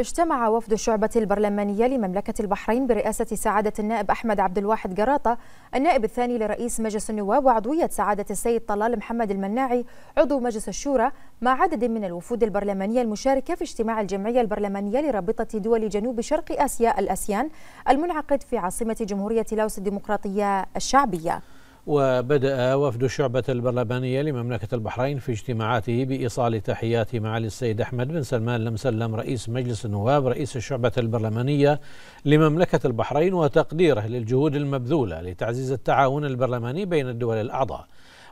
اجتمع وفد الشعبة البرلمانية لمملكة البحرين برئاسة سعادة النائب أحمد عبد الواحد جراطة النائب الثاني لرئيس مجلس النواب وعضوية سعادة السيد طلال محمد المناعي عضو مجلس الشورى مع عدد من الوفود البرلمانية المشاركة في اجتماع الجمعية البرلمانية لرابطة دول جنوب شرق آسيا الأسيان المنعقد في عاصمة جمهورية لاوس الديمقراطية الشعبية وبدأ وفد الشعبة البرلمانية لمملكة البحرين في اجتماعاته بإيصال تحيات معالي السيد أحمد بن سلمان لمسلم رئيس مجلس النواب رئيس الشعبة البرلمانية لمملكة البحرين وتقديره للجهود المبذولة لتعزيز التعاون البرلماني بين الدول الأعضاء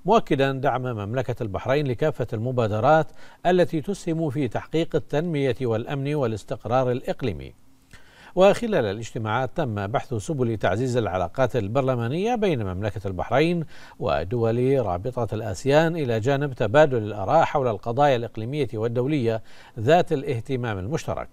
مؤكدا دعم مملكة البحرين لكافة المبادرات التي تسهم في تحقيق التنمية والأمن والاستقرار الإقليمي وخلال الاجتماعات تم بحث سبل تعزيز العلاقات البرلمانية بين مملكة البحرين ودول رابطة الآسيان إلى جانب تبادل الآراء حول القضايا الإقليمية والدولية ذات الاهتمام المشترك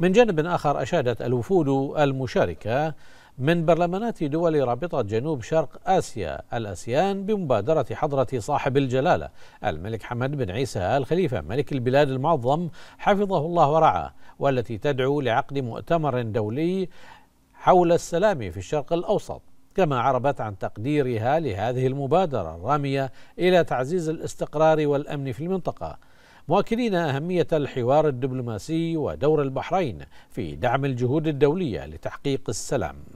من جانب آخر أشادت الوفود المشاركة من برلمانات دول رابطة جنوب شرق آسيا الأسيان بمبادرة حضرة صاحب الجلالة الملك حمد بن عيسى آل خليفة ملك البلاد المعظم حفظه الله ورعاه والتي تدعو لعقد مؤتمر دولي حول السلام في الشرق الأوسط كما عربت عن تقديرها لهذه المبادرة الرامية إلى تعزيز الاستقرار والأمن في المنطقة مؤكدين أهمية الحوار الدبلوماسي ودور البحرين في دعم الجهود الدولية لتحقيق السلام